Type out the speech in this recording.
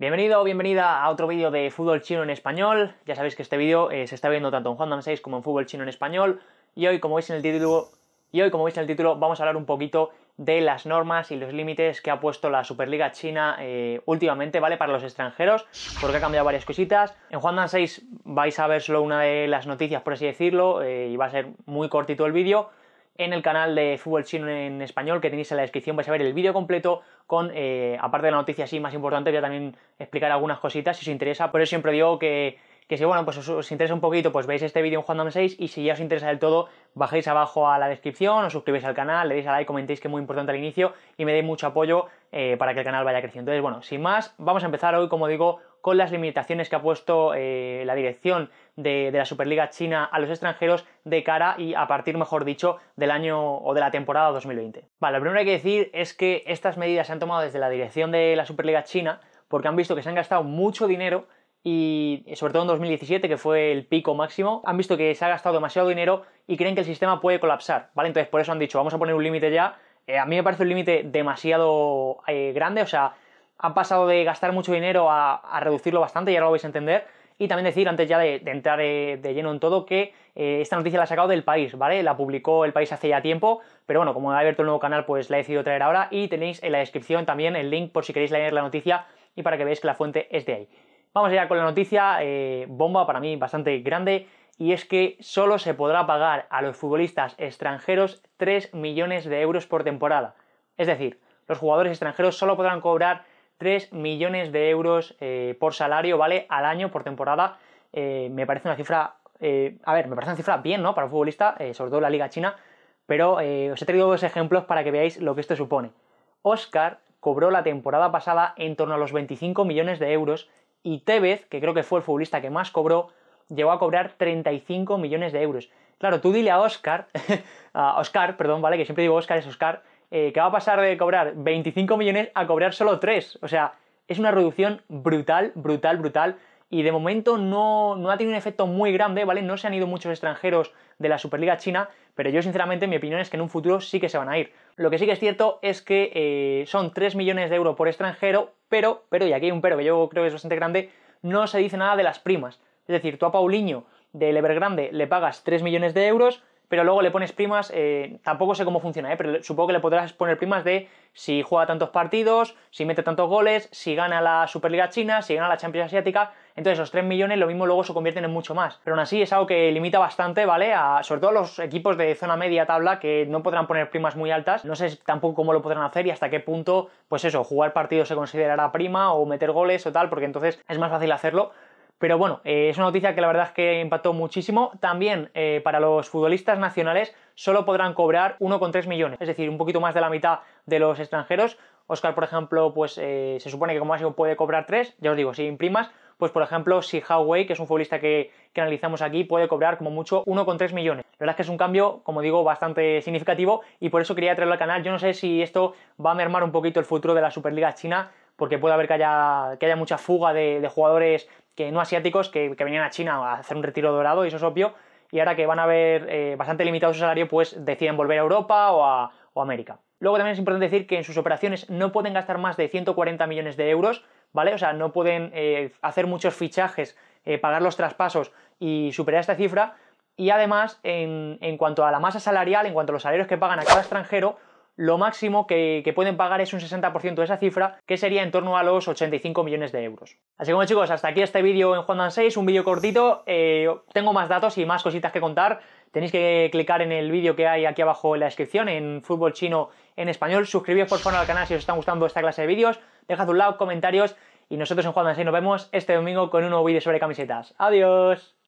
Bienvenido o bienvenida a otro vídeo de fútbol chino en español. Ya sabéis que este vídeo eh, se está viendo tanto en Juan 6 como en fútbol chino en español. Y hoy, como veis en el título, hoy, como el título, vamos a hablar un poquito de las normas y los límites que ha puesto la Superliga China eh, últimamente, ¿vale? Para los extranjeros, porque ha cambiado varias cositas. En Juan 6 vais a ver solo una de las noticias, por así decirlo, eh, y va a ser muy cortito el vídeo en el canal de Fútbol Chino en Español que tenéis en la descripción. Vais a ver el vídeo completo con, eh, aparte de la noticia así más importante, voy a también explicar algunas cositas si os interesa. Por eso siempre digo que que si bueno, pues os, interesa un poquito, pues veis este vídeo en Juan 6 y si ya os interesa del todo, bajéis abajo a la descripción, os suscribís al canal, le deis a like, comentéis que es muy importante al inicio y me deis mucho apoyo eh, para que el canal vaya creciendo. Entonces, bueno, sin más, vamos a empezar hoy, como digo, con las limitaciones que ha puesto eh, la dirección de, de, la Superliga China a los extranjeros de cara y a partir, mejor dicho, del año o de la temporada 2020. Vale, lo primero que hay que decir es que estas medidas se han tomado desde la dirección de la Superliga China porque han visto que se han gastado mucho dinero y sobre todo en 2017, que fue el pico máximo, han visto que se ha gastado demasiado dinero y creen que el sistema puede colapsar, ¿vale? Entonces por eso han dicho, vamos a poner un límite ya. Eh, a mí me parece un límite demasiado eh, grande, o sea, han pasado de gastar mucho dinero a, reducirlo bastante, ya lo vais a entender. Y también decir, antes ya de, entrar eh, de, lleno en todo, que esta noticia la ha sacado del país, ¿vale? La publicó el país hace ya tiempo, pero bueno, como ha abierto el nuevo canal, pues la he decidido traer ahora y tenéis en la descripción también el link por si queréis leer la noticia y para que veáis que la fuente es de ahí. Vamos allá con la noticia, eh, bomba para mí bastante grande, y es que solo se podrá pagar a los futbolistas extranjeros 3 millones de euros por temporada. Es decir, los jugadores extranjeros solo podrán cobrar 3 millones de euros eh, por salario, ¿vale? Al año, por temporada. Eh, me parece una cifra, a ver, me parece una cifra bien, ¿no? Para un futbolista, sobre todo la Liga China, pero os he traído dos ejemplos para que veáis lo que esto supone. Oscar cobró la temporada pasada en torno a los 25 millones de euros y Tevez, que creo que fue el futbolista que más cobró, llegó a cobrar 35 millones de euros. Claro, tú dile a Oscar, a Oscar, perdón, ¿vale? Que siempre digo Oscar es Oscar, eh, que va a pasar de cobrar 25 millones a cobrar solo 3. O sea, es una reducción brutal, brutal, brutal y de momento no, no, ha tenido un efecto muy grande, ¿vale? No se han ido muchos extranjeros de la Superliga China, pero yo sinceramente mi opinión es que en un futuro sí que se van a ir. Lo que sí que es cierto es que eh, son 3 millones de euros por extranjero, pero, pero, y aquí hay un pero que yo creo que es bastante grande, no se dice nada de las primas. Es decir, tú a Paulinho del Evergrande le pagas 3 millones de euros, pero luego le pones primas, eh, tampoco sé cómo funciona, eh, pero supongo que le podrás poner primas de si juega tantos partidos, si mete tantos goles, si gana la Superliga China, si gana la Champions Asiática, entonces los 3 millones lo mismo luego se convierten en mucho más. Pero aún así es algo que limita bastante, ¿vale? A, sobre todo a los equipos de zona media tabla que no podrán poner primas muy altas, no sé tampoco cómo lo podrán hacer y hasta qué punto, pues eso, jugar partidos se considerará prima o meter goles o tal, porque entonces es más fácil hacerlo, pero bueno, eh, es una noticia que la verdad es que impactó muchísimo. También eh, para los futbolistas nacionales solo podrán cobrar 1,3 millones, es decir, un poquito más de la mitad de los extranjeros. Oscar, por ejemplo, pues eh, se supone que como máximo puede cobrar 3, ya os digo, si imprimas, pues por ejemplo, si Huawei, que es un futbolista que, analizamos aquí, puede cobrar como mucho 1,3 millones. La verdad es que es un cambio, como digo, bastante significativo y por eso quería traerlo al canal. Yo no sé si esto va a mermar un poquito el futuro de la Superliga China, porque puede haber que haya, que haya mucha fuga de jugadores que no asiáticos que, venían a China a hacer un retiro dorado, y eso es obvio, y ahora que van a ver eh, bastante limitado su salario, pues deciden volver a Europa o a, América. Luego también es importante decir que en sus operaciones no pueden gastar más de 140 millones de euros, ¿vale? O sea, no pueden eh, hacer muchos fichajes, eh, pagar los traspasos y superar esta cifra. Y además, en, cuanto a la masa salarial, en cuanto a los salarios que pagan a cada extranjero, lo máximo que, pueden pagar es un 60% de esa cifra, que sería en torno a los 85 millones de euros. Así que bueno chicos, hasta aquí este vídeo en Juan 6, un vídeo cortito, eh, tengo más datos y más cositas que contar, tenéis que clicar en el vídeo que hay aquí abajo en la descripción, en fútbol chino en español, suscribíos por favor al canal si os están gustando esta clase de vídeos, dejad un like, comentarios, y nosotros en Juan 6 nos vemos este domingo con un nuevo vídeo sobre camisetas. ¡Adiós!